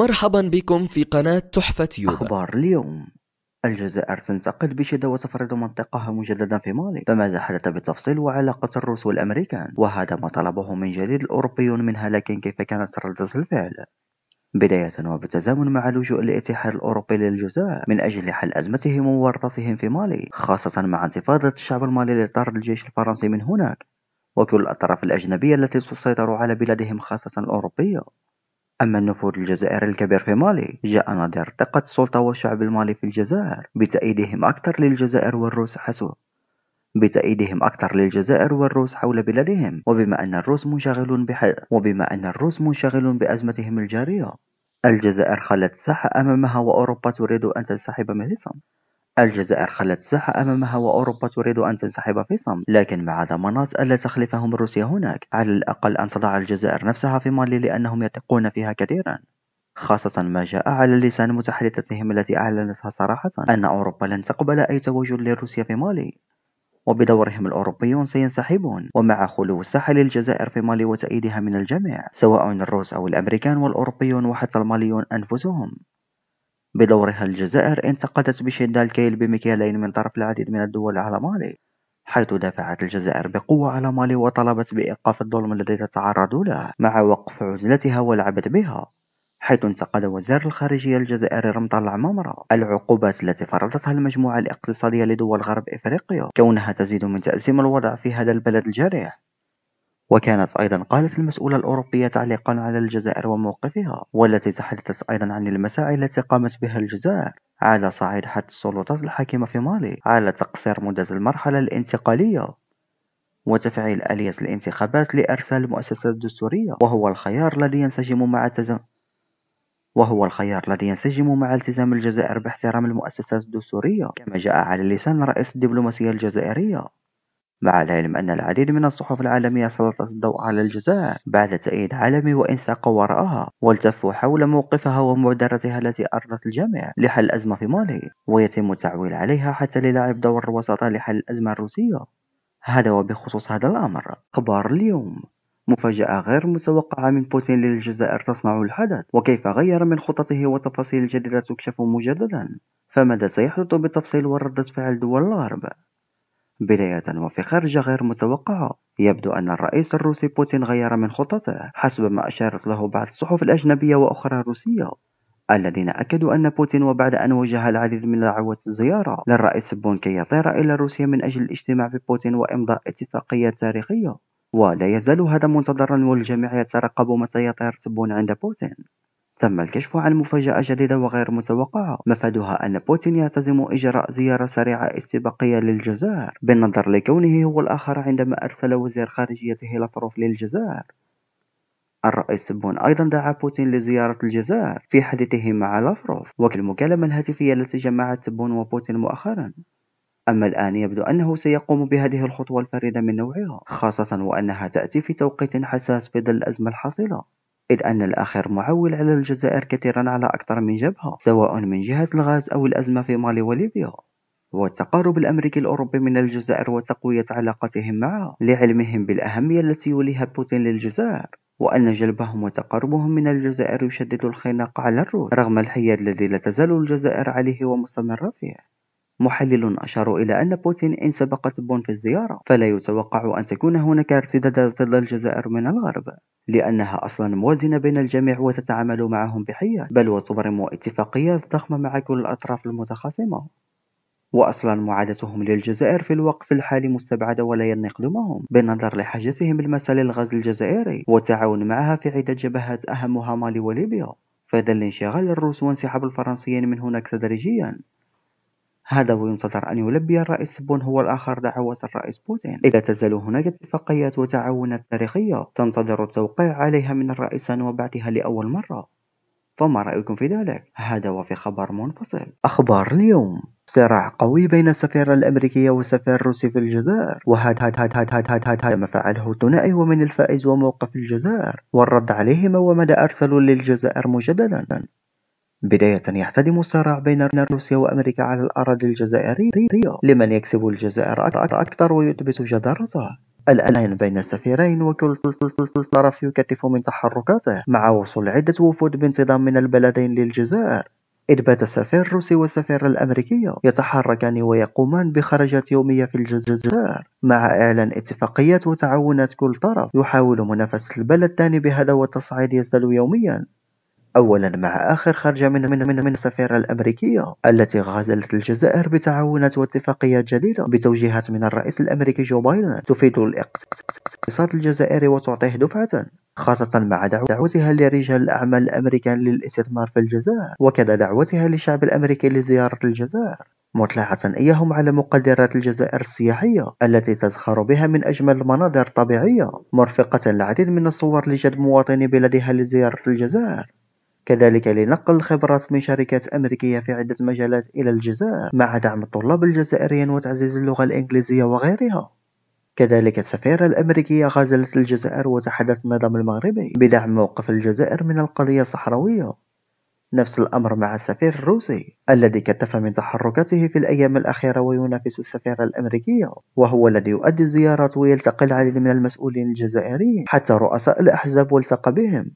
مرحبا بكم في قناة تحفة يوبا أخبار اليوم الجزائر تنتقد بشدة وتفرض منطقها مجددا في مالي فماذا حدث بالتفصيل وعلاقة الروس والأمريكان وهذا ما طلبه من جديد الأوروبيون منها لكن كيف كانت ردة الفعل بداية وبالتزامن مع لجوء الاتحاد الأوروبي للجزائر من أجل حل أزمتهم وورطتهم في مالي خاصة مع انتفاضة الشعب المالي لطرد الجيش الفرنسي من هناك وكل الأطراف الأجنبية التي تسيطر على بلادهم خاصة الأوروبية أما النفوذ الجزائري الكبير في مالي جاء نادر ثقة السلطة والشعب المالي في الجزائر بتأييدهم أكثر للجزائر والروس حسو بتأييدهم أكثر للجزائر والروس حول بلادهم وبما أن الروس منشغلون بح... وبما أن الروس منشغلون بأزمتهم الجارية الجزائر خلت الساحة أمامها وأوروبا تريد أن تنسحب من الصمت الجزائر خلت الساحة أمامها وأوروبا تريد أن تنسحب في صمت لكن مع ضمانات ألا تخلفهم روسيا هناك على الأقل أن تضع الجزائر نفسها في مالي لأنهم يثقون فيها كثيرا خاصة ما جاء على لسان متحدثتهم التي أعلنتها صراحة أن أوروبا لن تقبل أي تواجد لروسيا في مالي وبدورهم الأوروبيون سينسحبون ومع خلو الساحل الجزائر في مالي وتأييدها من الجميع سواء الروس أو الأمريكان والأوروبيون وحتى الماليون أنفسهم بدورها الجزائر انتقدت بشدة الكيل بمكيالين من طرف العديد من الدول على مالي حيث دافعت الجزائر بقوة على مالي وطلبت بإيقاف الظلم الذي تتعرض له مع وقف عزلتها والعبث بها حيث انتقد وزير الخارجية الجزائري رمضان العمامرة العقوبات التي فرضتها المجموعة الاقتصادية لدول غرب إفريقيا كونها تزيد من تأزيم الوضع في هذا البلد الجريح وكانت أيضا قالت المسؤولة الأوروبية تعليقا على الجزائر وموقفها والتي تحدثت أيضا عن المساعي التي قامت بها الجزائر على صعيد حد السلطات الحاكمة في مالي على تقصير مدة المرحلة الانتقالية وتفعيل آلية الانتخابات لإرسال المؤسسات الدستورية وهو الخيار الذي ينسجم مع تزم وهو الخيار الذي ينسجم مع التزام الجزائر باحترام المؤسسات الدستورية كما جاء على لسان رئيس الدبلوماسية الجزائرية مع العلم أن العديد من الصحف العالمية سلطت الضوء على الجزائر بعد تأييد عالمي وإنساق وراءها والتفوا حول موقفها ومبادرتها التي أرضت الجميع لحل الأزمة في مالي ويتم التعويل عليها حتى للعب دور الوسطاء لحل الأزمة الروسية هذا وبخصوص هذا الأمر أخبار اليوم مفاجأة غير متوقعة من بوتين للجزائر تصنع الحدث وكيف غير من خططه وتفاصيل جديدة تكشف مجددا فماذا سيحدث بالتفصيل وردة فعل دول الغرب بداية وفي خرجة غير متوقعة يبدو أن الرئيس الروسي بوتين غير من خططه حسب ما أشارت له بعض الصحف الأجنبية وأخرى روسية الذين أكدوا أن بوتين وبعد أن وجه العديد من دعوات الزيارة للرئيس بون كي يطير إلى روسيا من أجل الاجتماع ببوتين وإمضاء اتفاقية تاريخية ولا يزال هذا منتظرا والجميع يترقب متى يطير تبون عند بوتين تم الكشف عن مفاجأة جديدة وغير متوقعة مفادها أن بوتين يعتزم إجراء زيارة سريعة استباقية للجزائر بالنظر لكونه هو الآخر عندما أرسل وزير خارجيته لافروف للجزائر الرئيس تبون أيضا دعا بوتين لزيارة الجزائر في حديثه مع لافروف المكالمة الهاتفية التي جمعت تبون وبوتين مؤخرا أما الآن يبدو أنه سيقوم بهذه الخطوة الفريدة من نوعها خاصة وأنها تأتي في توقيت حساس في ظل الأزمة الحاصلة إذ أن الآخر معول على الجزائر كثيرا على أكثر من جبهة سواء من جهة الغاز أو الأزمة في مالي وليبيا والتقارب الأمريكي الأوروبي من الجزائر وتقوية علاقتهم معه لعلمهم بالأهمية التي يوليها بوتين للجزائر وأن جلبهم وتقاربهم من الجزائر يشدد الخناق على الروس رغم الحياد الذي لا تزال الجزائر عليه ومستمرة فيه محلل أشاروا إلى أن بوتين إن سبقت بون في الزيارة فلا يتوقع أن تكون هناك ارتدادات ضد الجزائر من الغرب لأنها أصلا موازنة بين الجميع وتتعامل معهم بحية بل وتبرم اتفاقيات ضخمة مع كل الأطراف المتخاصمة وأصلا معادتهم للجزائر في الوقت الحالي مستبعدة ولا معهم بالنظر لحاجتهم المسألة الغاز الجزائري والتعاون معها في عدة جبهات أهمها مالي وليبيا فذل انشغال الروس وانسحاب الفرنسيين من هناك تدريجيا هذا وينتظر أن يلبي الرئيس بون هو الآخر دعوة الرئيس بوتين إذا تزال هناك اتفاقيات وتعاونات تاريخية تنتظر التوقيع عليها من الرئيس وبعدها لأول مرة فما رأيكم في ذلك؟ هذا وفي خبر منفصل أخبار اليوم صراع قوي بين السفيرة الأمريكية والسفير الروسي في الجزائر وهاد هاد هاد هاد هاد هاد, هاد, هاد ما فعله الثنائي ومن الفائز وموقف الجزائر والرد عليهما ومدى أرسلوا للجزائر مجددا بداية يحتدم الصراع بين روسيا وأمريكا على الأراضي الجزائرية لمن يكسب الجزائر أكثر ويثبت جدارتها الآن بين السفيرين وكل طرف يكتف من تحركاته مع وصول عدة وفود بانتظام من البلدين للجزائر إذ بات السفير الروسي والسفير الأمريكي يتحركان ويقومان بخرجات يومية في الجزائر مع إعلان اتفاقيات وتعاونات كل طرف يحاول منافسة البلد الثاني بهذا والتصعيد يزداد يوميا أولا مع آخر خرجة من من من, من السفيرة الأمريكية التي غازلت الجزائر بتعاونات واتفاقيات جديدة بتوجيهات من الرئيس الأمريكي جو بايدن تفيد الاقتصاد الجزائري وتعطيه دفعة خاصة مع دعوتها لرجال الأعمال الأمريكان للاستثمار في الجزائر وكذا دعوتها للشعب الأمريكي لزيارة الجزائر مطلعة إياهم على مقدرات الجزائر السياحية التي تزخر بها من أجمل المناظر الطبيعية مرفقة العديد من الصور لجذب مواطني بلدها لزيارة الجزائر كذلك لنقل الخبرات من شركات أمريكية في عدة مجالات إلى الجزائر مع دعم الطلاب الجزائريين وتعزيز اللغة الإنجليزية وغيرها كذلك السفيرة الأمريكية غازلت الجزائر وتحدث النظام المغربي بدعم موقف الجزائر من القضية الصحراوية نفس الأمر مع السفير الروسي الذي كتف من تحركاته في الأيام الأخيرة وينافس السفيرة الأمريكية وهو الذي يؤدي الزيارات ويلتقي العديد من المسؤولين الجزائريين حتى رؤساء الأحزاب والتقى بهم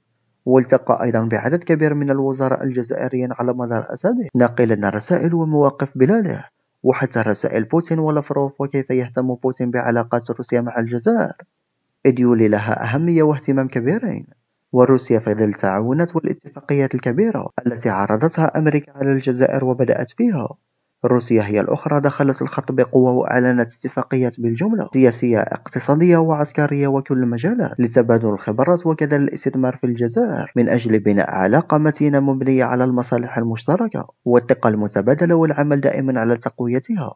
والتقى أيضا بعدد كبير من الوزراء الجزائريين على مدار أسابيع ناقلا رسائل ومواقف بلاده وحتى رسائل بوتين ولافروف وكيف يهتم بوتين بعلاقات روسيا مع الجزائر إذ يولي لها أهمية واهتمام كبيرين وروسيا في ظل التعاونات والاتفاقيات الكبيرة التي عرضتها أمريكا على الجزائر وبدأت فيها روسيا هي الأخرى دخلت الخط بقوة وأعلنت اتفاقيات بالجملة سياسية اقتصادية وعسكرية وكل المجالات لتبادل الخبرات وكذا الاستثمار في الجزائر من أجل بناء علاقة متينة مبنية على المصالح المشتركة والثقة المتبادلة والعمل دائما على تقويتها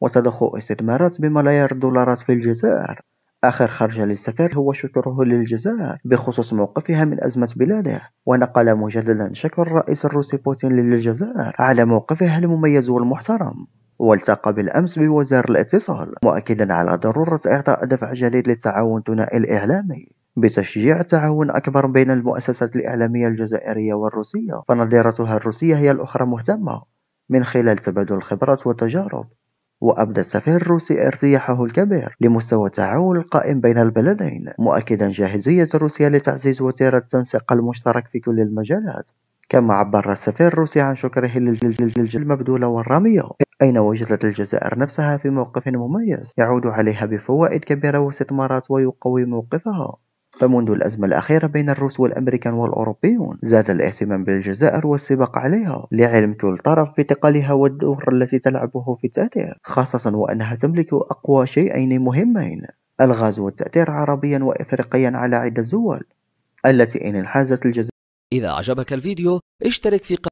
وتضخ استثمارات بملايير الدولارات في الجزائر آخر خرج للسفير هو شكره للجزائر بخصوص موقفها من أزمة بلاده ونقل مجددا شكر الرئيس الروسي بوتين للجزائر على موقفها المميز والمحترم والتقى بالأمس بوزير الاتصال مؤكدا على ضرورة إعطاء دفع جديد للتعاون ثنائي الإعلامي بتشجيع تعاون أكبر بين المؤسسات الإعلامية الجزائرية والروسية فنظيرتها الروسية هي الأخرى مهتمة من خلال تبادل الخبرات والتجارب وأبدى السفير الروسي ارتياحه الكبير لمستوى التعاون القائم بين البلدين مؤكدا جاهزية روسيا لتعزيز وتيرة التنسيق المشترك في كل المجالات كما عبر السفير الروسي عن شكره للجلجل المبذولة والرامية أين وجدت الجزائر نفسها في موقف مميز يعود عليها بفوائد كبيرة واستثمارات ويقوي موقفها فمنذ الأزمة الأخيرة بين الروس والأمريكان والأوروبيون زاد الاهتمام بالجزائر والسباق عليها لعلم كل طرف بثقلها والدور التي تلعبه في التأثير خاصة وأنها تملك أقوى شيئين مهمين الغاز والتأثير عربيا وإفريقيا على عدة دول التي إن انحازت الجزائر إذا أعجبك الفيديو اشترك في قناة